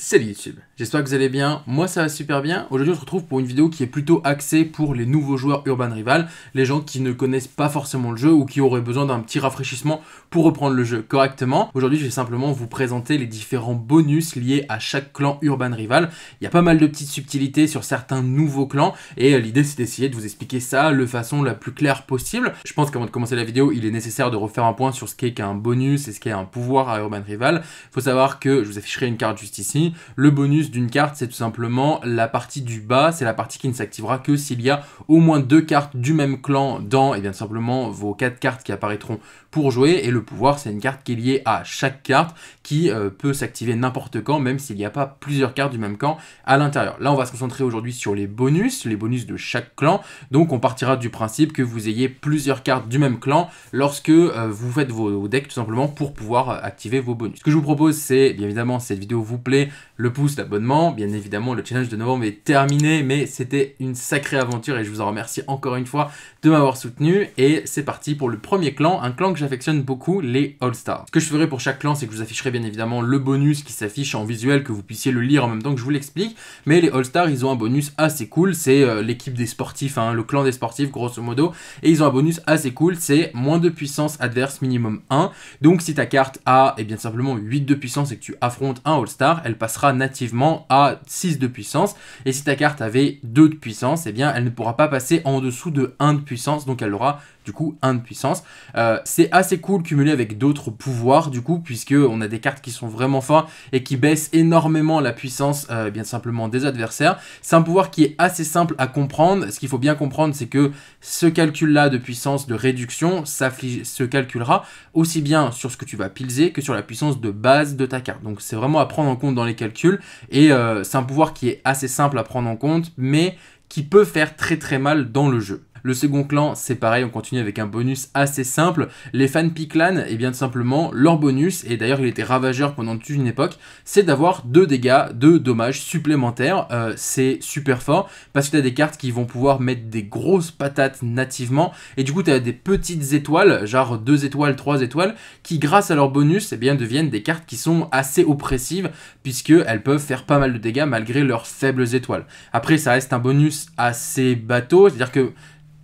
Salut YouTube, j'espère que vous allez bien, moi ça va super bien. Aujourd'hui on se retrouve pour une vidéo qui est plutôt axée pour les nouveaux joueurs Urban Rival, les gens qui ne connaissent pas forcément le jeu ou qui auraient besoin d'un petit rafraîchissement pour reprendre le jeu correctement. Aujourd'hui je vais simplement vous présenter les différents bonus liés à chaque clan Urban Rival. Il y a pas mal de petites subtilités sur certains nouveaux clans et euh, l'idée c'est d'essayer de vous expliquer ça de façon la plus claire possible. Je pense qu'avant de commencer la vidéo il est nécessaire de refaire un point sur ce qu'est qu'un bonus et ce qu'est un pouvoir à Urban Rival. Il Faut savoir que je vous afficherai une carte juste ici le bonus d'une carte, c'est tout simplement la partie du bas, c'est la partie qui ne s'activera que s'il y a au moins deux cartes du même clan dans, et eh bien simplement vos quatre cartes qui apparaîtront pour jouer. Et le pouvoir, c'est une carte qui est liée à chaque carte qui euh, peut s'activer n'importe quand, même s'il n'y a pas plusieurs cartes du même camp à l'intérieur. Là, on va se concentrer aujourd'hui sur les bonus, les bonus de chaque clan. Donc, on partira du principe que vous ayez plusieurs cartes du même clan lorsque euh, vous faites vos, decks, tout simplement pour pouvoir euh, activer vos bonus. Ce que je vous propose, c'est, bien évidemment, si cette vidéo vous plaît, le pouce, l'abonnement. Bien évidemment, le challenge de novembre est terminé, mais c'était une sacrée aventure et je vous en remercie encore une fois de m'avoir soutenu. Et c'est parti pour le premier clan, un clan que affectionne beaucoup les All-Stars. Ce que je ferai pour chaque clan, c'est que je vous afficherai bien évidemment le bonus qui s'affiche en visuel, que vous puissiez le lire en même temps que je vous l'explique. Mais les All-Stars, ils ont un bonus assez cool, c'est euh, l'équipe des sportifs, hein, le clan des sportifs grosso modo. Et ils ont un bonus assez cool, c'est moins de puissance adverse minimum 1. Donc si ta carte a et eh bien simplement 8 de puissance et que tu affrontes un All-Star, elle passera nativement à 6 de puissance. Et si ta carte avait 2 de puissance, et eh bien elle ne pourra pas passer en dessous de 1 de puissance, donc elle aura du coup 1 de puissance. Euh, c'est assez cool cumulé avec d'autres pouvoirs du coup, puisque on a des cartes qui sont vraiment fortes et qui baissent énormément la puissance euh, eh bien simplement des adversaires. C'est un pouvoir qui est assez simple à comprendre. Ce qu'il faut bien comprendre, c'est que ce calcul-là de puissance de réduction se calculera aussi bien sur ce que tu vas pilser que sur la puissance de base de ta carte. Donc c'est vraiment à prendre en compte dans les calculs et euh, c'est un pouvoir qui est assez simple à prendre en compte, mais qui peut faire très très mal dans le jeu. Le second clan, c'est pareil, on continue avec un bonus assez simple. Les fans clan, et eh bien tout simplement, leur bonus, et d'ailleurs il était ravageur pendant toute une époque, c'est d'avoir deux dégâts, deux dommages supplémentaires. Euh, c'est super fort parce que tu as des cartes qui vont pouvoir mettre des grosses patates nativement. Et du coup, tu as des petites étoiles, genre deux étoiles, trois étoiles, qui grâce à leur bonus, et eh bien deviennent des cartes qui sont assez oppressives puisqu'elles peuvent faire pas mal de dégâts malgré leurs faibles étoiles. Après, ça reste un bonus assez bateau, c'est-à-dire que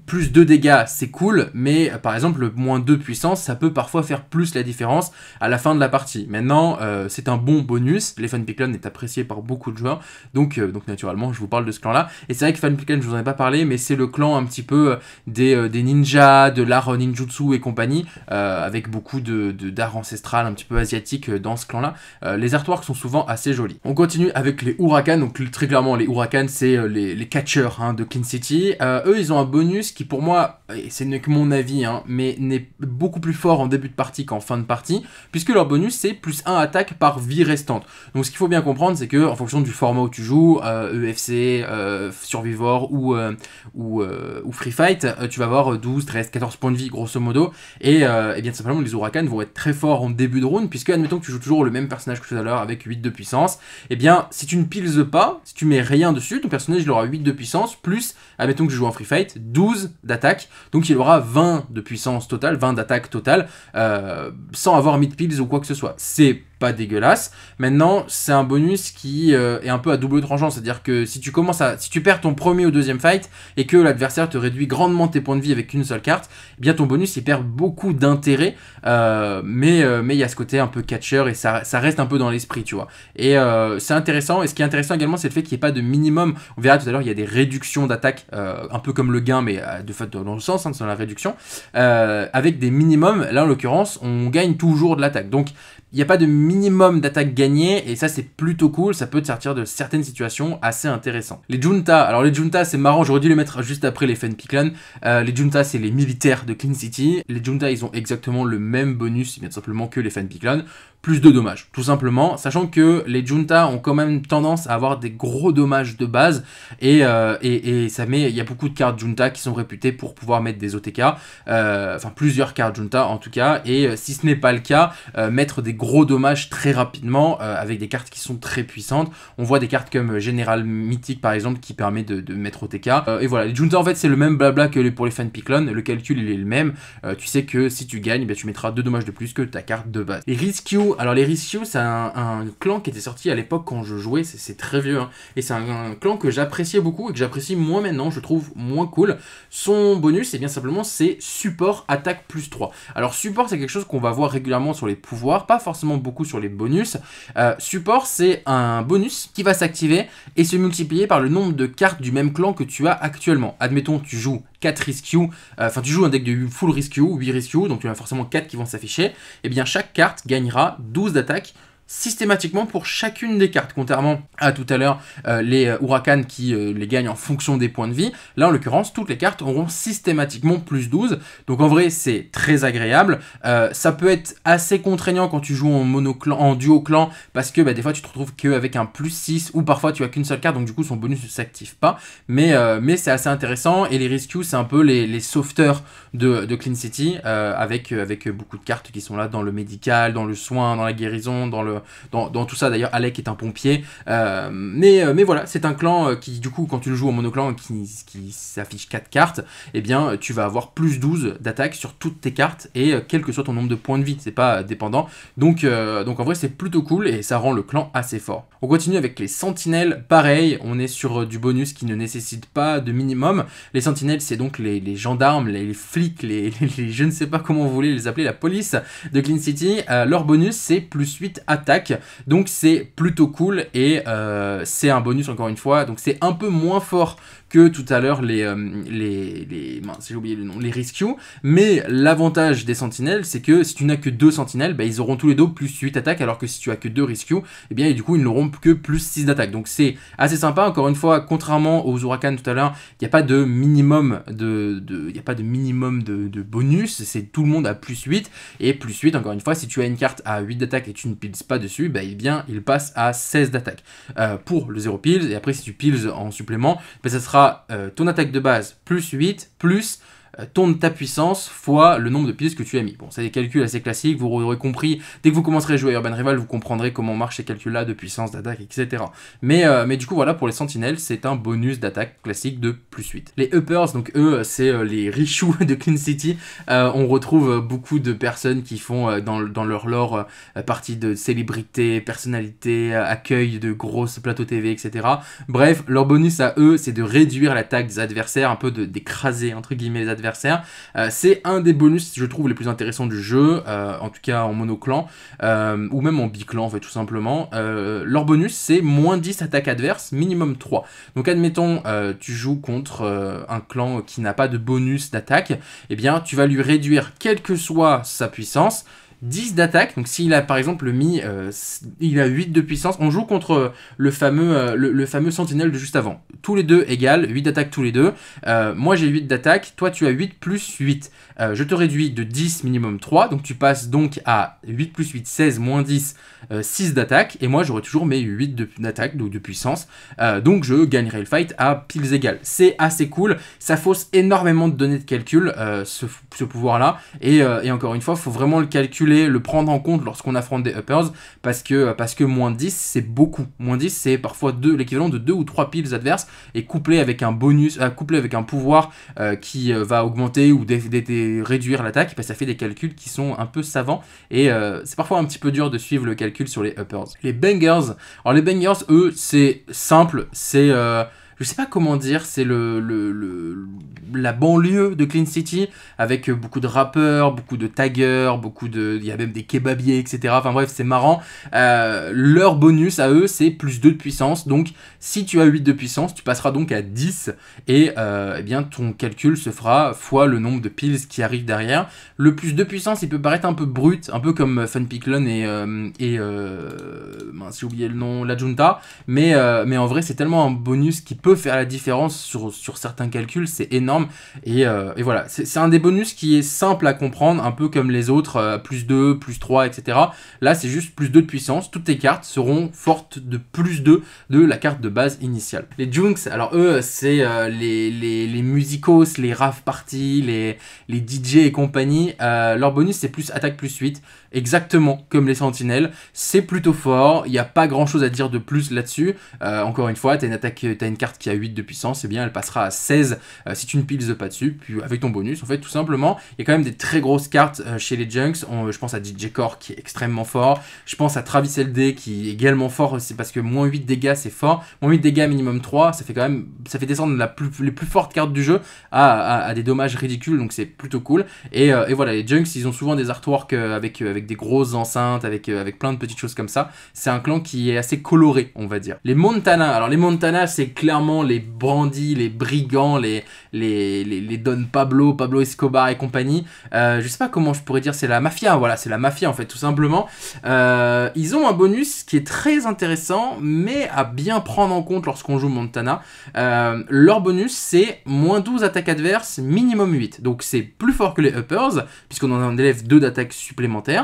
plus de dégâts, c'est cool, mais euh, par exemple, le moins 2 puissance, ça peut parfois faire plus la différence à la fin de la partie. Maintenant, euh, c'est un bon bonus. Les Picklon est apprécié par beaucoup de joueurs, donc, euh, donc naturellement, je vous parle de ce clan-là. Et c'est vrai que Picklon, je vous en ai pas parlé, mais c'est le clan un petit peu des, ninjas, de l'art ninjutsu et compagnie, avec beaucoup de, d'art ancestral, un petit peu asiatique dans ce clan-là. les artworks sont souvent assez jolis. On continue avec les Huracans, donc très clairement, les Huracans, c'est les, les catchers hein, de King City. eux, ils ont un bonus qui pour moi, et ce n'est que mon avis, hein, mais n'est beaucoup plus fort en début de partie qu'en fin de partie, puisque leur bonus c'est plus 1 attaque par vie restante. Donc ce qu'il faut bien comprendre, c'est que en fonction du format où tu joues, EFC, euh, e euh, Survivor ou, euh, ou, Free Fight, tu vas avoir 12, 13, 14 points de vie grosso modo, et, bien simplement les ouragans vont être très forts en début de round, puisque admettons que tu joues toujours le même personnage que tout à l'heure avec 8 de puissance, et eh bien si tu ne piles pas, si tu mets rien dessus, ton personnage il aura 8 de puissance, plus admettons que je joue en Free Fight, 12 d'attaque, donc il aura 20 de puissance totale, 20 d'attaque totale, euh, sans avoir mid pills ou quoi que ce soit. C'est dégueulasse. Maintenant, c'est un bonus qui euh, est un peu à double tranchant, c'est-à-dire que si tu commences à, si tu perds ton premier ou deuxième fight et que l'adversaire te réduit grandement tes points de vie avec une seule carte, eh bien ton bonus il perd beaucoup d'intérêt. Euh, mais euh, mais il y a ce côté un peu catcher et ça, ça reste un peu dans l'esprit, tu vois. Et c'est intéressant. Et ce qui est intéressant également, c'est le fait qu'il n'y ait pas de minimum. On verra tout à l'heure, il y a des réductions d'attaque, un peu comme le gain, mais de fait dans le sens, hein, dans la réduction, avec des minimums. Là, en l'occurrence, on gagne toujours de l'attaque. Donc il n'y a pas de minimum d'attaque gagnée et ça c'est plutôt cool, ça peut te sortir de certaines situations assez intéressantes. Les Junta, alors les Junta c'est marrant, j'aurais dû les mettre juste après les fan Clan. Euh, les Junta c'est les militaires de Clean City. Les Junta ils ont exactement le même bonus, bien simplement que les fan Clan plus de dommages, tout simplement, sachant que les Junta ont quand même tendance à avoir des gros dommages de base, et, euh, ça met, il y a beaucoup de cartes junta qui sont réputées pour pouvoir mettre des OTK, euh, enfin plusieurs cartes junta en tout cas, et euh, si ce n'est pas le cas, mettre des gros dommages très rapidement avec des cartes qui sont très puissantes, on voit des cartes comme Général Mythique par exemple qui permet de, mettre OTK, et voilà, les Junta en fait c'est le même blabla que pour les Piclone, le calcul il est le même, tu sais que si tu gagnes, eh tu mettras deux dommages de plus que ta carte de base. Et risque alors les Rishio, c'est un, clan qui était sorti à l'époque quand je jouais, c'est très vieux. Hein. Et c'est un, clan que j'appréciais beaucoup et que j'apprécie moins maintenant, je trouve moins cool. Son bonus, c'est eh bien simplement, c'est support attaque plus 3. Alors support, c'est quelque chose qu'on va voir régulièrement sur les pouvoirs, pas forcément beaucoup sur les bonus. Euh, support, c'est un bonus qui va s'activer et se multiplier par le nombre de cartes du même clan que tu as actuellement. Admettons, tu joues 4 rescue, euh, enfin tu joues un deck de full rescue, 8 rescue, donc tu as forcément 4 qui vont s'afficher, et eh bien chaque carte gagnera 12 d'attaque systématiquement pour chacune des cartes, contrairement à tout à l'heure euh, les euh, Huracan qui euh, les gagnent en fonction des points de vie. Là, en l'occurrence, toutes les cartes auront systématiquement plus 12. Donc en vrai, c'est très agréable. ça peut être assez contraignant quand tu joues en, mono -clan, en duo clan, parce que bah, des fois, tu te retrouves qu'avec un plus 6, ou parfois tu as qu'une seule carte, donc du coup, son bonus ne s'active pas. Mais, mais c'est assez intéressant, et les Rescue, c'est un peu les, les sauveteurs de, de, Clean City, avec, avec beaucoup de cartes qui sont là dans le médical, dans le soin, dans la guérison, dans le euh, dans, tout ça. D'ailleurs, Alec est un pompier. Euh, mais, euh, mais voilà, c'est un clan qui, du coup, quand tu le joues en monoclan qui, qui s'affiche 4 cartes, et eh bien, tu vas avoir plus 12 d'attaque sur toutes tes cartes et quel que soit ton nombre de points de vie, c'est pas dépendant. Donc, donc en vrai, c'est plutôt cool et ça rend le clan assez fort. On continue avec les sentinelles. Pareil, on est sur du bonus qui ne nécessite pas de minimum. Les sentinelles, c'est donc les, gendarmes, les, flics, les, je ne sais pas comment vous voulez les appeler, la police de Clean City. leur bonus, c'est plus 8 à attaque. Donc c'est plutôt cool et euh, c'est un bonus encore une fois. Donc c'est un peu moins fort que tout à l'heure les, euh, les, j'ai oublié le nom, les rescue. Mais l'avantage des sentinelles, c'est que si tu n'as que deux sentinelles, bah, ils auront tous les deux plus 8 attaques, alors que si tu as que deux rescue, eh et bien, du coup, ils n'auront que plus 6 d'attaque. Donc c'est assez sympa. Encore une fois, contrairement aux ouragans tout à l'heure, il n'y a pas de minimum de, de y a pas de minimum de, de bonus. C'est tout le monde à plus 8. Et plus 8, encore une fois, si tu as une carte à 8 d'attaque et tu ne piles pas dessus, bah, eh bien, il passe à 16 d'attaque euh, pour le 0 pills. Et après, si tu pills en supplément, bah, ça sera euh, ton attaque de base plus 8, plus euh, tourne ta puissance fois le nombre de pistes que tu as mis. Bon, c'est des calculs assez classiques, vous aurez compris, dès que vous commencerez à jouer Urban Rival, vous comprendrez comment marche ces calculs-là de puissance, d'attaque, etc. Mais, euh, mais du coup, voilà, pour les sentinelles, c'est un bonus d'attaque classique de plus 8. Les uppers, donc eux, c'est euh, les Richou de Clean City, on retrouve beaucoup de personnes qui font dans, dans leur lore partie de célébrité, personnalités, accueil de grosses plateaux TV, etc. Bref, leur bonus à eux, c'est de réduire l'attaque des adversaires, un peu d'écraser, entre guillemets, les adversaires euh, c'est un des bonus, je trouve, les plus intéressants du jeu, euh, en tout cas en monoclan, euh, ou même en biclan, en fait, tout simplement. leur bonus, c'est moins 10 attaques adverses, minimum 3. Donc admettons, tu joues contre un clan qui n'a pas de bonus d'attaque, et eh bien tu vas lui réduire quelle que soit sa puissance, 10 d'attaque. Donc s'il a par exemple mis, euh, il a 8 de puissance, on joue contre le fameux, euh, le, fameux sentinelle de juste avant. Tous les deux égales, 8 d'attaque tous les deux. Euh, moi j'ai 8 d'attaque, toi tu as 8 plus 8. je te réduis de 10 minimum 3, donc tu passes donc à 8 plus 8, 16, moins 10, 6 d'attaque. Et moi j'aurai toujours mes 8 d'attaque, donc de puissance. donc je gagnerai le fight à piles égales. C'est assez cool, ça fausse énormément de données de calcul, ce, pouvoir-là. Et, et encore une fois, il faut vraiment le calculer le prendre en compte lorsqu'on affronte des uppers, parce que, euh, parce que moins 10, c'est beaucoup. Moins 10, c'est parfois l'équivalent de 2 ou 3 piles adverses, et couplé avec un bonus, euh, couplé avec un pouvoir euh, qui va augmenter ou réduire l'attaque, bah, ça fait des calculs qui sont un peu savants, et c'est parfois un petit peu dur de suivre le calcul sur les uppers. Les bangers, alors les bangers, eux, c'est simple, c'est je sais pas comment dire, c'est le, la banlieue de Clean City avec euh, beaucoup de rappeurs, beaucoup de taggers, beaucoup de, il y a même des kebabiers, etc. Enfin bref, c'est marrant. Euh, leur bonus à eux, c'est plus 2 de puissance. Donc, si tu as 8 de puissance, tu passeras donc à 10 et euh, eh bien ton calcul se fera fois le nombre de piles qui arrivent derrière. Le plus 2 de puissance, il peut paraître un peu brut, un peu comme Fun Picklon et, euh, et j'ai oublié le nom, la Junta, mais mais en vrai, c'est tellement un bonus qui faire la différence sur, certains calculs, c'est énorme. Et, euh, voilà, c'est un des bonus qui est simple à comprendre, un peu comme les autres, euh, plus 2, plus 3, etc. Là, c'est juste plus 2 de puissance, toutes tes cartes seront fortes de plus 2 de la carte de base initiale. Les Junks, alors eux, c'est euh, les, les, musicos, les rave parties, les, les DJ et compagnie. leur bonus, c'est plus attaque plus 8 exactement comme les sentinelles. C'est plutôt fort, il n'y a pas grand chose à dire de plus là-dessus. Euh, encore une fois, tu as, as une, carte qui a 8 de puissance, et bien elle passera à 16 euh, si tu ne piles pas dessus. Puis avec ton bonus, en fait, tout simplement, il y a quand même des très grosses cartes euh, chez les Junks. je pense à DJ corps qui est extrêmement fort. Je pense à Travis LD qui est également fort, c'est parce que moins 8 dégâts c'est fort. Moins 8 dégâts minimum 3, ça fait quand même, ça fait descendre la plus, les plus fortes cartes du jeu à, des dommages ridicules, donc c'est plutôt cool. Et, et, voilà, les Junks, ils ont souvent des artworks avec, avec des grosses enceintes, avec, euh, avec plein de petites choses comme ça. C'est un clan qui est assez coloré, on va dire. Les Montana, alors les Montana, c'est clairement les bandits, les brigands, les, les, les, Don Pablo, Pablo Escobar et compagnie. Euh, je sais pas comment je pourrais dire, c'est la mafia, voilà, c'est la mafia en fait, tout simplement. Euh, ils ont un bonus qui est très intéressant, mais à bien prendre en compte lorsqu'on joue Montana. leur bonus, c'est moins 12 attaques adverses, minimum 8. Donc c'est plus fort que les uppers, puisqu'on en élève 2 d'attaques supplémentaires.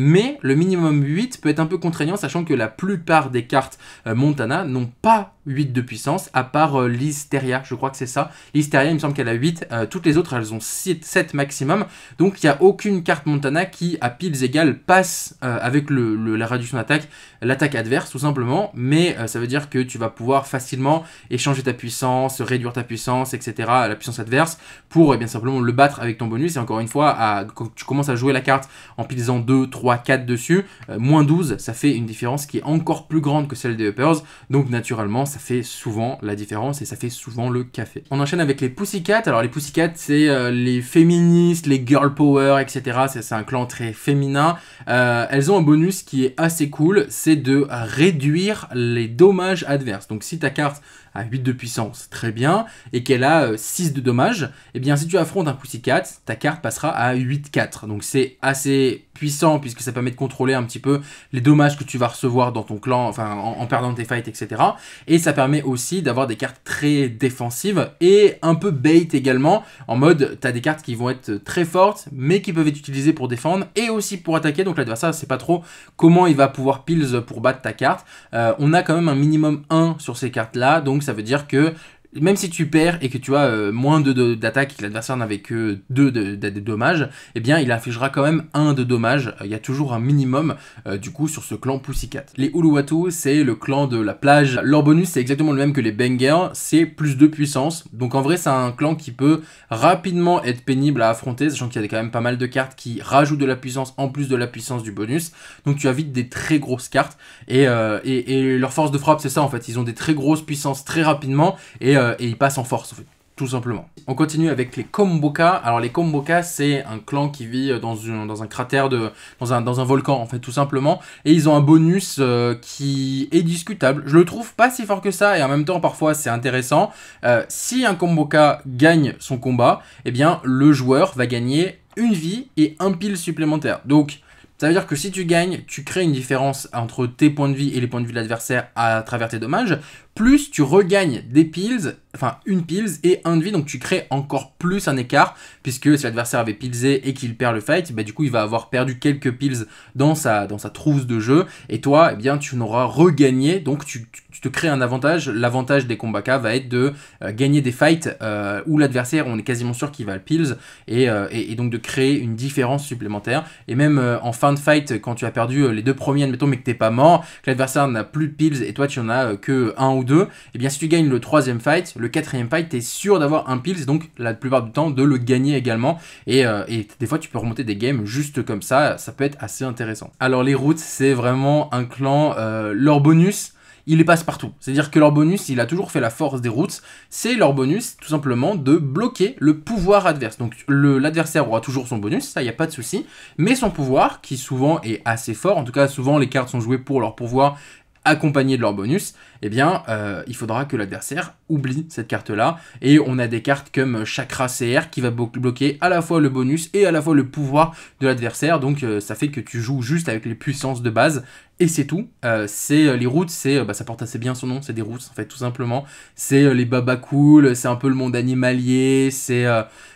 mais le minimum 8 peut être un peu contraignant, sachant que la plupart des cartes euh, Montana n'ont pas 8 de puissance, à part euh, Listeria. je crois que c'est ça. L'Hysteria, il me semble qu'elle a 8, euh, toutes les autres, elles ont 7 maximum, donc il n'y a aucune carte Montana qui, à piles égales, passe avec la réduction d'attaque, l'attaque adverse, tout simplement, mais ça veut dire que tu vas pouvoir facilement échanger ta puissance, réduire ta puissance, etc., la puissance adverse, pour eh bien simplement le battre avec ton bonus, et encore une fois, quand tu commences à jouer la carte en pilesant 2, 3, 4 dessus, euh, moins 12, ça fait une différence qui est encore plus grande que celle des uppers. Donc naturellement, ça fait souvent la différence et ça fait souvent le café. On enchaîne avec les Pussycat. Alors les Pussycat, c'est euh, les féministes, les girl power, etc. C'est un clan très féminin. Euh, elles ont un bonus qui est assez cool, c'est de réduire les dommages adverses. Donc si ta carte 8 de puissance, très bien, et qu'elle a 6 euh, de dommages, et eh bien si tu affrontes un Pussycat, ta carte passera à 8-4. Donc c'est assez puissant puisque ça permet de contrôler un petit peu les dommages que tu vas recevoir dans ton clan, enfin en, perdant tes fights, etc. Et ça permet aussi d'avoir des cartes très défensives et un peu bait également, en mode t'as des cartes qui vont être très fortes, mais qui peuvent être utilisées pour défendre et aussi pour attaquer, donc l'adversaire c'est pas trop comment il va pouvoir pills pour battre ta carte. Euh, on a quand même un minimum 1 sur ces cartes là, donc ça veut dire que même si tu perds et que tu as euh, moins de d'attaques et que l'adversaire n'avait que 2 de, dommages, eh bien il infligera quand même 1 de dommages. Euh, il y a toujours un minimum euh, du coup sur ce clan Pussycat. Les Uluwatu, c'est le clan de la plage. Leur bonus, c'est exactement le même que les Bengers, c'est plus de puissance. Donc en vrai, c'est un clan qui peut rapidement être pénible à affronter, sachant qu'il y a quand même pas mal de cartes qui rajoutent de la puissance en plus de la puissance du bonus. Donc tu as vite des très grosses cartes. Et, et leur force de frappe, c'est ça en fait. Ils ont des très grosses puissances très rapidement. Et euh, et il passe en force, tout simplement. On continue avec les Komboka. Alors les Komboka, c'est un clan qui vit dans, un cratère, de, dans, un, volcan, en fait, tout simplement. Et ils ont un bonus euh, qui est discutable. Je le trouve pas si fort que ça, et en même temps, parfois, c'est intéressant. Euh, si un Komboka gagne son combat, eh bien, le joueur va gagner une vie et un pile supplémentaire. Donc, ça veut dire que si tu gagnes, tu crées une différence entre tes points de vie et les points de vie de l'adversaire à travers tes dommages, plus tu regagnes des pills, enfin une pills et un de vie, donc tu crées encore plus un écart, puisque si l'adversaire avait pilsé et qu'il perd le fight, bah, du coup il va avoir perdu quelques pills dans sa, dans sa trousse de jeu, et toi, eh bien, tu n'auras regagné, donc tu tu te crées un avantage. L'avantage des combats K va être de euh, gagner des fights euh, où l'adversaire, on est quasiment sûr qu'il va le pills, et, euh, donc de créer une différence supplémentaire. Et même en fin de fight, quand tu as perdu les deux premiers, admettons, mais que t'es pas mort, que l'adversaire n'a plus de pills et toi tu en as que un ou deux, et eh bien si tu gagnes le troisième fight, le quatrième fight, tu es sûr d'avoir un pills, donc la plupart du temps de le gagner également. Et, et des fois, tu peux remonter des games juste comme ça, ça peut être assez intéressant. Alors les routes, c'est vraiment un clan, leur bonus il les passe partout. C'est-à-dire que leur bonus, il a toujours fait la force des routes, c'est leur bonus tout simplement de bloquer le pouvoir adverse. Donc l'adversaire aura toujours son bonus, ça, il n'y a pas de souci, mais son pouvoir, qui souvent est assez fort, en tout cas souvent les cartes sont jouées pour leur pouvoir accompagné de leur bonus, eh bien, euh, il faudra que l'adversaire oublie cette carte-là. Et on a des cartes comme Chakra CR qui va bloquer à la fois le bonus et à la fois le pouvoir de l'adversaire. Donc, euh, ça fait que tu joues juste avec les puissances de base et c'est tout. Euh, c'est les routes, c'est bah, ça porte assez bien son nom, c'est des routes en fait tout simplement. C'est les baba cool, c'est un peu le monde animalier, c'est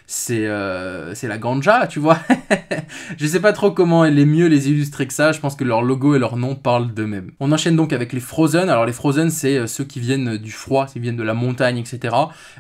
c'est c'est la ganja, tu vois. je sais pas trop comment elle est mieux les illustrer que ça. Je pense que leur logo et leur nom parlent d'eux-mêmes. On enchaîne donc avec les Frozen. Alors les Frozen, c'est euh, ceux qui viennent du froid, qui viennent de la montagne, etc.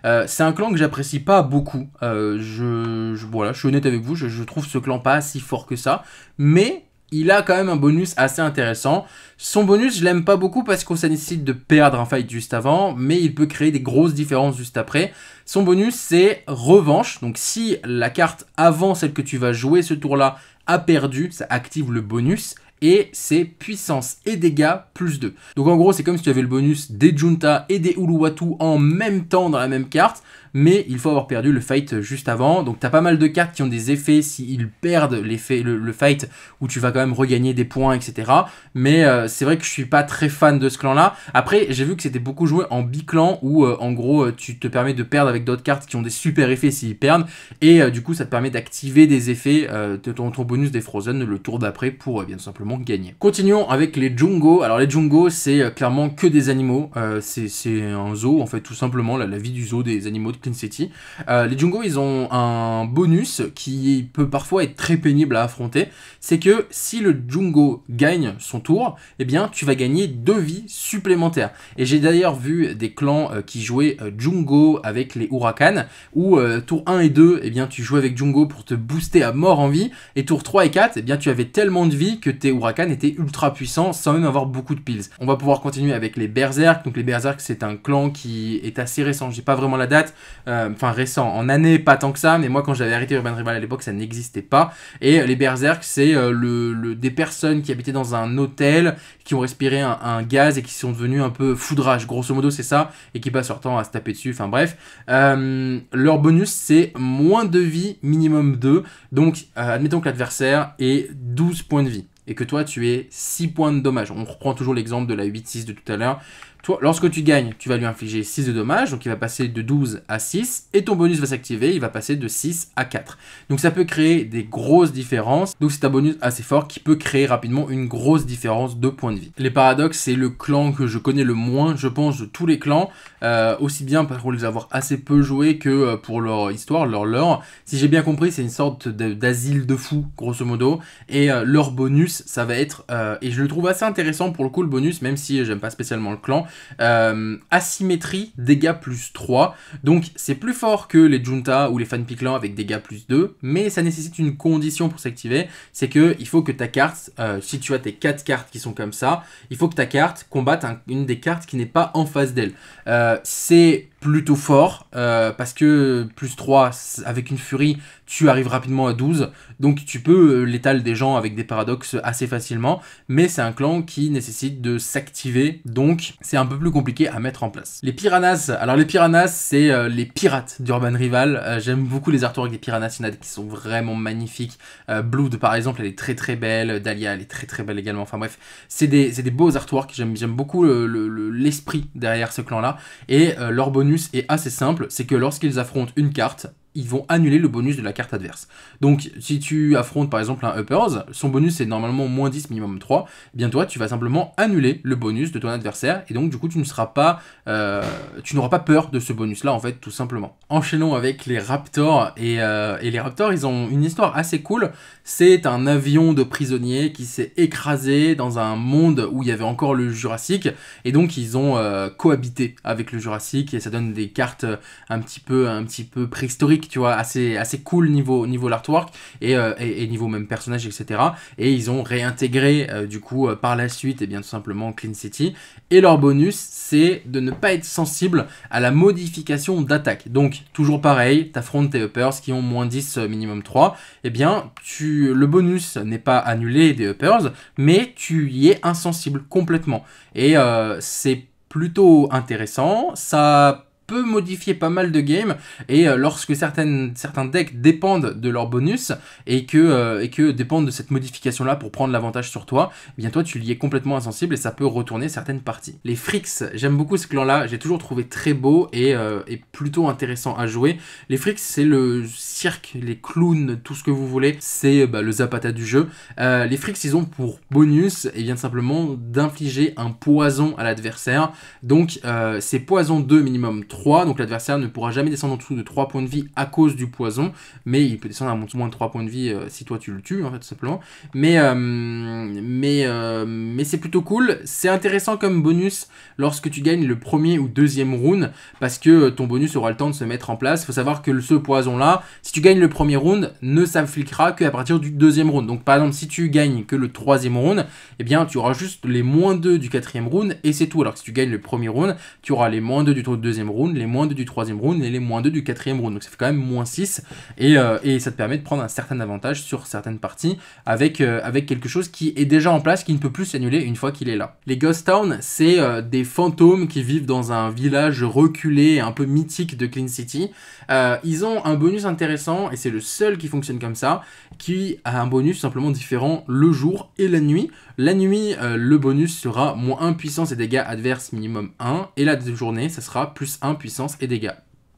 Euh, c'est un clan que j'apprécie pas beaucoup. Euh, je, voilà, je suis honnête avec vous, je, trouve ce clan pas si fort que ça. Mais il a quand même un bonus assez intéressant. Son bonus, je l'aime pas beaucoup parce qu'on nécessite de perdre un fight juste avant, mais il peut créer des grosses différences juste après. Son bonus, c'est revanche. Donc si la carte avant celle que tu vas jouer ce tour-là a perdu, ça active le bonus et c'est puissance et dégâts plus 2. Donc en gros, c'est comme si tu avais le bonus des Junta et des Uluwatu en même temps dans la même carte mais il faut avoir perdu le fight juste avant. Donc t'as pas mal de cartes qui ont des effets s'ils perdent l'effet, le, fight, où tu vas quand même regagner des points, etc. Mais euh, c'est vrai que je suis pas très fan de ce clan-là. Après, j'ai vu que c'était beaucoup joué en biclan, où euh, en gros, euh, tu te permets de perdre avec d'autres cartes qui ont des super effets s'ils perdent, et du coup, ça te permet d'activer des effets de ton, bonus des Frozen le tour d'après pour bien simplement gagner. Continuons avec les Jungos, Alors les Jungos, c'est clairement que des animaux. c'est un zoo, en fait, tout simplement, la, la vie du zoo des animaux de City. Euh, les Jungo, ils ont un bonus qui peut parfois être très pénible à affronter. C'est que si le Jungo gagne son tour, eh bien, tu vas gagner deux vies supplémentaires. Et j'ai d'ailleurs vu des clans euh, qui jouaient euh, Jungo avec les Huracan, où tour 1 et 2, eh bien, tu jouais avec Jungo pour te booster à mort en vie. Et tour 3 et 4, eh bien, tu avais tellement de vie que tes Huracan étaient ultra puissants sans même avoir beaucoup de piles. On va pouvoir continuer avec les Berserk. Donc les Berserk, c'est un clan qui est assez récent. J'ai pas vraiment la date, euh, enfin récent, en année pas tant que ça, mais moi quand j'avais arrêté Urban Rival à l'époque ça n'existait pas. Et euh, les Berserk c'est euh, le, des personnes qui habitaient dans un hôtel, qui ont respiré un, gaz et qui sont devenus un peu foudrage, grosso modo c'est ça, et qui passent leur temps à se taper dessus, enfin bref. leur bonus c'est moins de vie, minimum 2, donc admettons que l'adversaire ait 12 points de vie et que toi tu es 6 points de dommage. On reprend toujours l'exemple de la 8-6 de tout à l'heure. Toi, lorsque tu gagnes, tu vas lui infliger 6 de dommages, donc il va passer de 12 à 6, et ton bonus va s'activer, il va passer de 6 à 4. Donc ça peut créer des grosses différences, donc c'est un bonus assez fort qui peut créer rapidement une grosse différence de points de vie. Les paradoxes, c'est le clan que je connais le moins, je pense, de tous les clans, euh, aussi bien pour les avoir assez peu joués que euh, pour leur histoire, leur lore. Si j'ai bien compris, c'est une sorte d'asile de fous, grosso modo, et euh, leur bonus, ça va être, et je le trouve assez intéressant pour le coup le bonus, même si j'aime pas spécialement le clan, euh, asymétrie, dégâts plus 3. Donc c'est plus fort que les Junta ou les Fanpiclan avec dégâts plus 2, mais ça nécessite une condition pour s'activer, c'est que il faut que ta carte, euh, si tu as tes 4 cartes qui sont comme ça, il faut que ta carte combatte une des cartes qui n'est pas en face d'elle. Euh, c'est plutôt fort euh, parce que plus 3 avec une furie tu arrives rapidement à 12 donc tu peux euh, l'étaler des gens avec des paradoxes assez facilement mais c'est un clan qui nécessite de s'activer donc c'est un peu plus compliqué à mettre en place. Les piranhas, alors les piranhas c'est euh, les pirates d'Urban Rival, j'aime beaucoup les artworks des piranhas, il qui sont vraiment magnifiques, Blood par exemple elle est très très belle, Dahlia elle est très très belle également, enfin bref c'est des, des, beaux artworks, j'aime beaucoup l'esprit le, derrière ce clan là et leur bonus est assez simple, c'est que lorsqu'ils affrontent une carte, ils vont annuler le bonus de la carte adverse. Donc si tu affrontes par exemple un Uppers, son bonus est normalement moins 10 minimum 3, eh bien toi tu vas simplement annuler le bonus de ton adversaire et donc du coup tu ne seras pas euh, tu n'auras pas peur de ce bonus là en fait tout simplement. Enchaînons avec les Raptors euh, et, les Raptors ils ont une histoire assez cool, c'est un avion de prisonniers qui s'est écrasé dans un monde où il y avait encore le Jurassique et donc ils ont euh, cohabité avec le Jurassique et ça donne des cartes un petit peu un petit peu préhistoriques tu vois, assez, assez cool niveau, niveau l'artwork et, euh, niveau même personnage, etc. Et ils ont réintégré, euh, du coup, euh, par la suite, et eh bien tout simplement Clean City. Et leur bonus, c'est de ne pas être sensible à la modification d'attaque. Donc, toujours pareil, t'affrontes tes uppers qui ont moins 10, minimum 3. et eh bien, tu, le bonus n'est pas annulé des uppers, mais tu y es insensible complètement. Et c'est plutôt intéressant. Ça peut modifier pas mal de games et euh, lorsque certaines, certains decks dépendent de leur bonus et que, euh, et que dépendent de cette modification là pour prendre l'avantage sur toi, eh bien toi tu l'y es complètement insensible et ça peut retourner certaines parties. Les frix, j'aime beaucoup ce clan là, j'ai toujours trouvé très beau et, euh, et, plutôt intéressant à jouer. Les frix c'est le cirque, les clowns, tout ce que vous voulez, c'est bah, le Zapata du jeu. les frix ils ont pour bonus et eh bien simplement d'infliger un poison à l'adversaire, donc c'est poison 2 minimum 3 donc l'adversaire ne pourra jamais descendre en dessous de 3 points de vie à cause du poison, mais il peut descendre à moins de 3 points de vie euh, si toi tu le tues, en fait, tout simplement. Mais, euh, mais, euh, mais c'est plutôt cool. C'est intéressant comme bonus lorsque tu gagnes le premier ou deuxième round, parce que ton bonus aura le temps de se mettre en place. il faut savoir que ce poison-là, si tu gagnes le premier round, ne s'appliquera qu'à partir du deuxième round. Donc par exemple, si tu gagnes que le troisième round, et eh bien tu auras juste les moins 2 du quatrième round, et c'est tout. Alors si tu gagnes le premier round, tu auras les moins 2 du deuxième round les moins 2 du troisième round et les moins 2 du quatrième round. Donc ça fait quand même moins 6 et, euh, et, ça te permet de prendre un certain avantage sur certaines parties avec, euh, avec quelque chose qui est déjà en place, qui ne peut plus s'annuler une fois qu'il est là. Les Ghost Town, c'est euh, des fantômes qui vivent dans un village reculé, un peu mythique de Clean City. Euh, ils ont un bonus intéressant, et c'est le seul qui fonctionne comme ça, qui a un bonus simplement différent le jour et la nuit. La nuit, euh, le bonus sera moins 1 puissance et dégâts adverses minimum 1, et la journée, ça sera plus 1 puissance et dégâts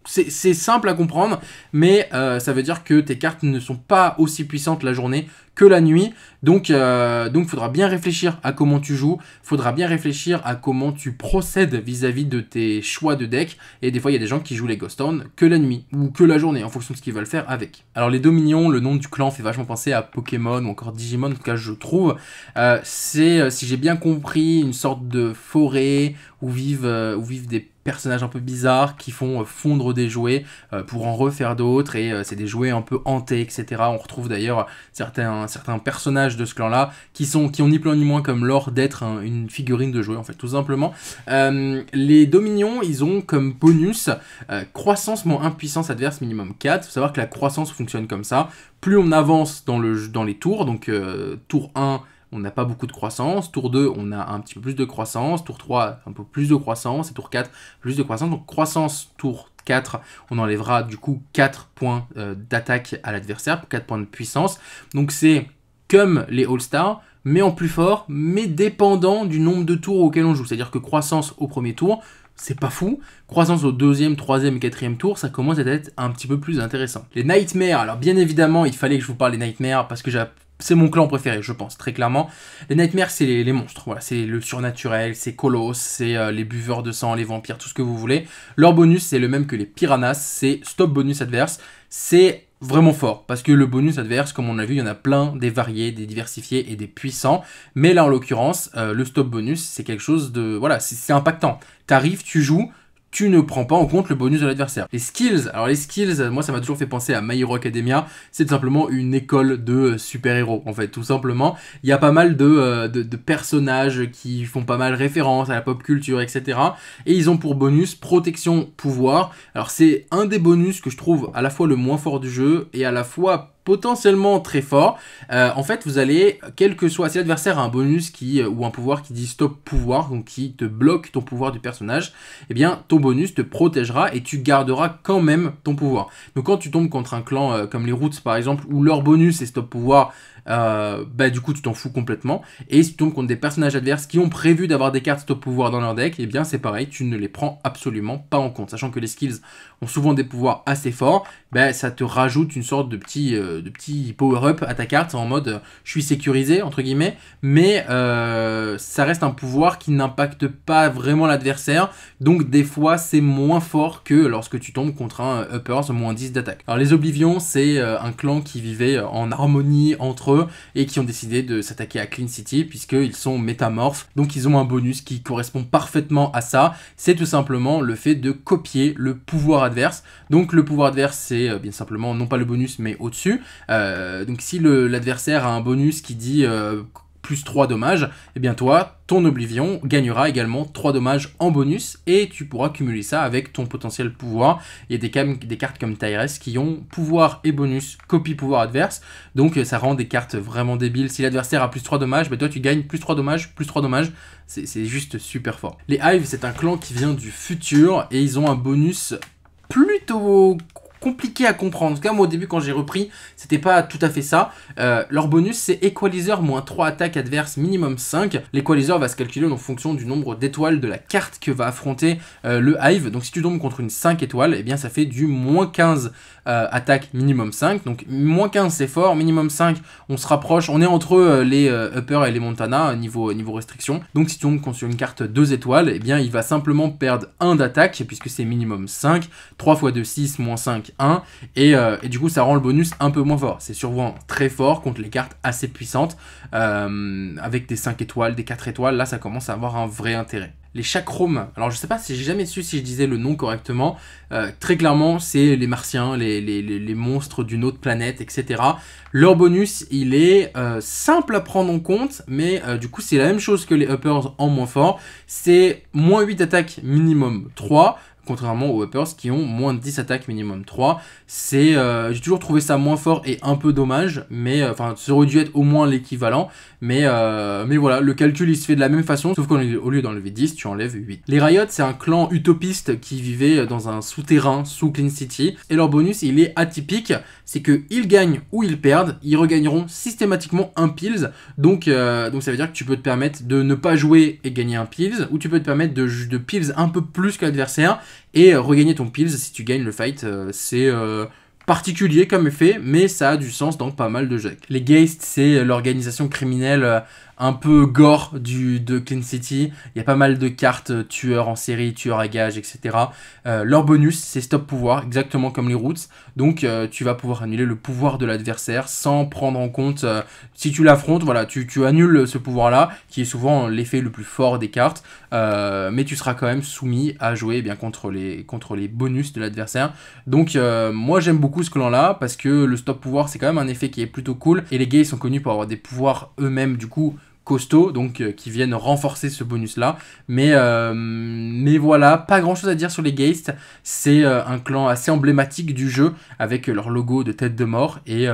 c'est simple à comprendre, mais euh, ça veut dire que tes cartes ne sont pas aussi puissantes la journée que la nuit. Donc, il euh, faudra bien réfléchir à comment tu joues, faudra bien réfléchir à comment tu procèdes vis-à-vis de tes choix de deck. Et des fois, il y a des gens qui jouent les Ghost que la nuit ou que la journée, en fonction de ce qu'ils veulent faire avec. Alors, les Dominions, le nom du clan fait vachement penser à Pokémon ou encore Digimon, en tout cas, je trouve. Euh, c'est, si j'ai bien compris, une sorte de forêt où vivent, où vivent des personnages un peu bizarres qui font euh, fondre des jouets euh, pour en refaire d'autres et euh, c'est des jouets un peu hantés etc on retrouve d'ailleurs certains, certains personnages de ce clan là qui sont qui ont ni plus ni moins comme l'or d'être une figurine de jouet en fait tout simplement les dominions ils ont comme bonus croissance moins impuissance adverse minimum 4 faut savoir que la croissance fonctionne comme ça plus on avance dans, le, dans les tours donc tour 1 on n'a pas beaucoup de croissance. Tour 2, on a un petit peu plus de croissance. Tour 3, un peu plus de croissance. Et tour 4, plus de croissance. Donc croissance, tour 4, on enlèvera du coup 4 points euh, d'attaque à l'adversaire 4 points de puissance. Donc c'est comme les All-Stars, mais en plus fort, mais dépendant du nombre de tours auxquels on joue. C'est-à-dire que croissance au premier tour, c'est pas fou. Croissance au deuxième, troisième et quatrième tour, ça commence à être un petit peu plus intéressant. Les Nightmares, alors bien évidemment, il fallait que je vous parle des Nightmares parce que j'ai c'est mon clan préféré, je pense, très clairement. Les Nightmares, c'est les, monstres. Voilà, c'est le surnaturel, c'est Colossus, c'est euh, les buveurs de sang, les vampires, tout ce que vous voulez. Leur bonus, c'est le même que les Piranhas, c'est stop bonus adverse. C'est vraiment fort parce que le bonus adverse, comme on l'a vu, il y en a plein, des variés, des diversifiés et des puissants. Mais là, en l'occurrence, euh, le stop bonus, c'est quelque chose de voilà, c'est impactant. T'arrives, tu joues, tu ne prends pas en compte le bonus de l'adversaire. Les skills, alors les skills, moi ça m'a toujours fait penser à My Hero Academia, c'est tout simplement une école de euh, super-héros en fait, tout simplement. Il y a pas mal de, euh, de, de, personnages qui font pas mal référence à la pop culture, etc. Et ils ont pour bonus protection, pouvoir. Alors c'est un des bonus que je trouve à la fois le moins fort du jeu et à la fois potentiellement très fort. Euh, en fait, vous allez, quel que soit, si l'adversaire a un bonus qui, euh, ou un pouvoir qui dit stop pouvoir, donc qui te bloque ton pouvoir du personnage, eh bien, ton bonus te protégera et tu garderas quand même ton pouvoir. Donc, quand tu tombes contre un clan euh, comme les Roots, par exemple, où leur bonus est stop pouvoir, euh, bah du coup tu t'en fous complètement. Et si tu tombes contre des personnages adverses qui ont prévu d'avoir des cartes stop pouvoir dans leur deck, et eh bien c'est pareil, tu ne les prends absolument pas en compte. Sachant que les skills ont souvent des pouvoirs assez forts, bah, ça te rajoute une sorte de petit, euh, de petit power-up à ta carte en mode je suis sécurisé entre guillemets, mais euh, ça reste un pouvoir qui n'impacte pas vraiment l'adversaire, donc des fois c'est moins fort que lorsque tu tombes contre un uppers moins 10 d'attaque. Alors les Oblivions c'est un clan qui vivait en harmonie entre et qui ont décidé de s'attaquer à Clean City puisqu'ils sont métamorphes. Donc ils ont un bonus qui correspond parfaitement à ça. C'est tout simplement le fait de copier le pouvoir adverse. Donc le pouvoir adverse c'est euh, bien simplement non pas le bonus mais au-dessus. Euh, donc si l'adversaire a un bonus qui dit euh, plus 3 dommages, et eh bien toi, ton Oblivion gagnera également 3 dommages en bonus et tu pourras cumuler ça avec ton potentiel pouvoir. Il y a des, des cartes comme Tyress qui ont pouvoir et bonus copie pouvoir adverse, donc ça rend des cartes vraiment débiles. Si l'adversaire a plus 3 dommages, mais bah, toi tu gagnes plus 3 dommages, plus 3 dommages, c'est juste super fort. Les Hives, c'est un clan qui vient du futur et ils ont un bonus plutôt compliqué à comprendre. En tout cas, moi, au début, quand j'ai repris, c'était pas tout à fait ça. Euh, leur bonus, c'est Equalizer moins 3 attaques adverses, minimum 5. L'Equalizer va se calculer en fonction du nombre d'étoiles de la carte que va affronter euh, le Hive. Donc, si tu tombes contre une 5 étoiles, eh bien, ça fait du moins 15 euh, attaques minimum 5. Donc, moins 15, c'est fort. Minimum 5, on se rapproche. On est entre les Upper et les Montana, niveau, niveau restriction. Donc, si tu tombes contre une carte 2 étoiles, eh bien, il va simplement perdre 1 d'attaque, puisque c'est minimum 5. 3 x 2, 6, moins 5, 1, euh, et, du coup ça rend le bonus un peu moins fort. C'est souvent très fort contre les cartes assez puissantes, euh, avec des 5 étoiles, des 4 étoiles, là ça commence à avoir un vrai intérêt les chakromes. Alors je sais pas si j'ai jamais su si je disais le nom correctement. Euh, très clairement, c'est les martiens, les, les, monstres d'une autre planète, etc. Leur bonus, il est simple à prendre en compte, mais du coup c'est la même chose que les uppers en moins fort. C'est moins 8 attaques minimum 3, contrairement aux Weppers qui ont moins de 10 attaques minimum 3. C'est, euh, j'ai toujours trouvé ça moins fort et un peu dommage, mais euh, enfin, ça aurait dû être au moins l'équivalent. Mais, euh, mais voilà, le calcul il se fait de la même façon, sauf qu'au lieu d'enlever 10, tu enlèves 8. Les Riot, c'est un clan utopiste qui vivait dans un souterrain sous Clean City. Et leur bonus, il est atypique, c'est qu'ils gagnent ou ils perdent, ils regagneront systématiquement un Pills. Donc, euh, donc ça veut dire que tu peux te permettre de ne pas jouer et gagner un Pills, ou tu peux te permettre de, de Pills un peu plus que l'adversaire et euh, regagner ton Pills si tu gagnes le fight. c'est particulier comme effet, mais ça a du sens dans pas mal de jeux. Les Geist, c'est l'organisation criminelle euh, un peu gore du, de Clean City. Il y a pas mal de cartes euh, tueurs en série, tueurs à gage, etc. Euh, leur bonus, c'est stop pouvoir, exactement comme les routes. Donc euh, tu vas pouvoir annuler le pouvoir de l'adversaire sans prendre en compte, si tu l'affrontes, voilà, tu, annules ce pouvoir-là, qui est souvent l'effet le plus fort des cartes. mais tu seras quand même soumis à jouer eh bien, contre, les, contre les bonus de l'adversaire. Donc moi j'aime beaucoup ce clan-là, parce que le stop pouvoir, c'est quand même un effet qui est plutôt cool. Et les gays sont connus pour avoir des pouvoirs eux-mêmes, du coup, costaud donc euh, qui viennent renforcer ce bonus-là. Mais, euh, mais voilà, pas grand-chose à dire sur les geistes C'est euh, un clan assez emblématique du jeu, avec leur logo de tête de mort, et, et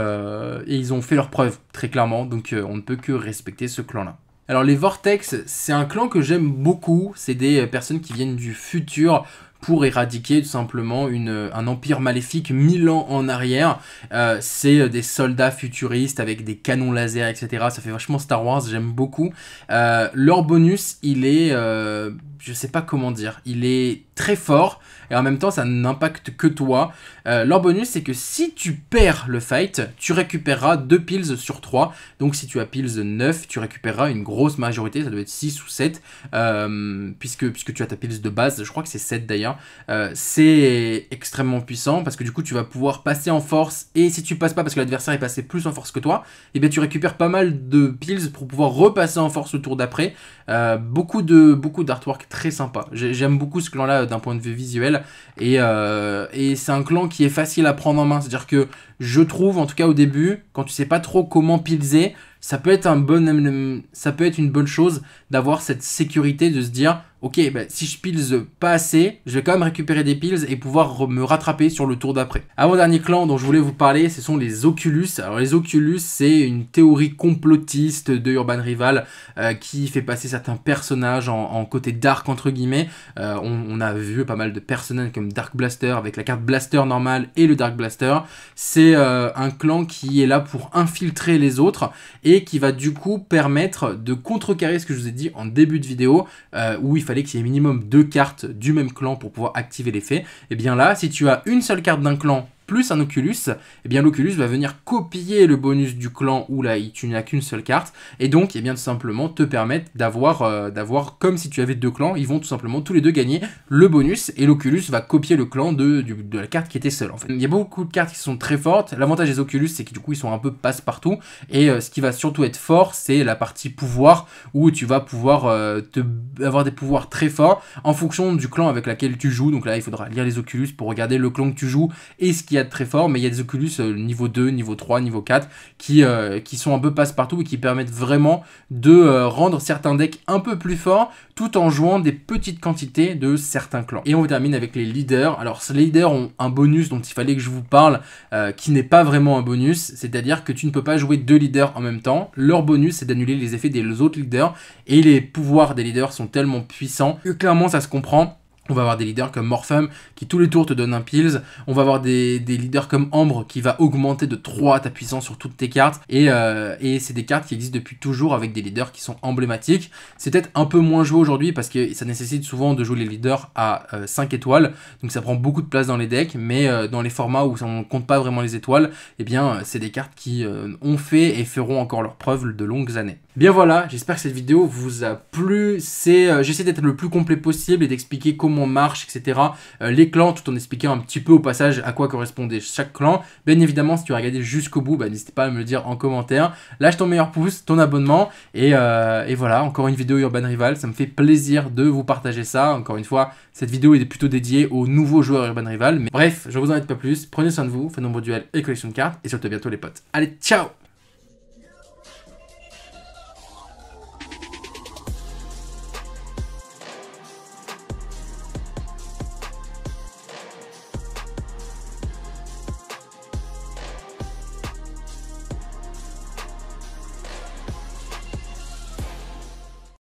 ils ont fait leurs preuves, très clairement, donc on ne peut que respecter ce clan-là. Alors les Vortex, c'est un clan que j'aime beaucoup, c'est des personnes qui viennent du futur, pour éradiquer tout simplement une, un empire maléfique mille ans en arrière. Euh, c'est euh, des soldats futuristes avec des canons laser, etc. Ça fait vachement Star Wars, j'aime beaucoup. Euh, leur bonus, il est... Euh, je sais pas comment dire. Il est très fort et en même temps ça n'impacte que toi. Euh, leur bonus c'est que si tu perds le fight, tu récupéreras 2 pills sur 3. Donc si tu as pills 9, tu récupéreras une grosse majorité, ça doit être 6 ou 7, euh, puisque, puisque tu as ta pills de base, je crois que c'est 7 d'ailleurs. Euh, c'est extrêmement puissant parce que du coup tu vas pouvoir passer en force et si tu passes pas parce que l'adversaire est passé plus en force que toi, et eh bien tu récupères pas mal de pills pour pouvoir repasser en force au tour d'après. beaucoup de beaucoup d'artwork très sympa. J'aime beaucoup ce clan là d'un point de vue visuel. Euh, et, c'est un clan qui est facile à prendre en main. C'est-à-dire que je trouve, en tout cas au début, quand tu sais pas trop comment pilser, ça peut être, un bon, ça peut être une bonne chose d'avoir cette sécurité de se dire ok, bah, si je pills pas assez, je vais quand même récupérer des pills et pouvoir me rattraper sur le tour d'après. Avant-dernier clan dont je voulais vous parler, ce sont les Oculus. Alors les Oculus, c'est une théorie complotiste de Urban Rival euh, qui fait passer certains personnages en, côté dark entre guillemets. Euh, on, a vu pas mal de personnages comme Dark Blaster avec la carte Blaster normale et le Dark Blaster. C'est euh, un clan qui est là pour infiltrer les autres et qui va du coup permettre de contrecarrer ce que je vous ai dit en début de vidéo où il fallait qu'il y ait minimum deux cartes du même clan pour pouvoir activer l'effet. Et eh bien là, si tu as une seule carte d'un clan plus un Oculus, eh bien l'Oculus va venir copier le bonus du clan où là tu n'as qu'une seule carte et donc et eh bien tout simplement te permettre d'avoir euh, d'avoir comme si tu avais deux clans, ils vont tout simplement tous les deux gagner le bonus et l'Oculus va copier le clan de, la carte qui était seule en fait. Il y a beaucoup de cartes qui sont très fortes. L'avantage des Oculus c'est que du coup ils sont un peu passe partout et euh, ce qui va surtout être fort c'est la partie pouvoir où tu vas pouvoir euh, te, avoir des pouvoirs très forts en fonction du clan avec lequel tu joues. Donc là il faudra lire les Oculus pour regarder le clan que tu joues et ce a très fort, mais il y a des Oculus euh, niveau 2, niveau 3, niveau 4 qui, euh, qui sont un peu passe-partout et qui permettent vraiment de euh, rendre certains decks un peu plus forts tout en jouant des petites quantités de certains clans. Et on termine avec les leaders. Alors, les leaders ont un bonus dont il fallait que je vous parle qui n'est pas vraiment un bonus, c'est-à-dire que tu ne peux pas jouer deux leaders en même temps. Leur bonus, c'est d'annuler les effets des autres leaders et les pouvoirs des leaders sont tellement puissants que clairement ça se comprend on va avoir des leaders comme Morphum qui tous les tours te donne un Pills. On va avoir des, leaders comme Ambre qui va augmenter de 3 ta puissance sur toutes tes cartes. Et, euh, et c'est des cartes qui existent depuis toujours avec des leaders qui sont emblématiques. C'est peut-être un peu moins joué aujourd'hui parce que ça nécessite souvent de jouer les leaders à euh, cinq 5 étoiles. Donc ça prend beaucoup de place dans les decks. Mais euh, dans les formats où on ne compte pas vraiment les étoiles, eh bien c'est des cartes qui ont fait et feront encore leur preuve de longues années. Bien voilà, j'espère que cette vidéo vous a plu. C'est, euh, j'essaie d'être le plus complet possible et d'expliquer comment marche, etc. Euh, les clans, tout en expliquant un petit peu au passage à quoi correspondait chaque clan. Bien évidemment, si tu as regardé jusqu'au bout, bah, n'hésite pas à me le dire en commentaire. Lâche ton meilleur pouce, ton abonnement euh, et, voilà, encore une vidéo Urban Rival. Ça me fait plaisir de vous partager ça. Encore une fois, cette vidéo est plutôt dédiée aux nouveaux joueurs Urban Rival. Mais bref, je ne vous en ai pas plus. Prenez soin de vous, faites nombreux duels et collection de cartes et surtout à bientôt les potes. Allez, ciao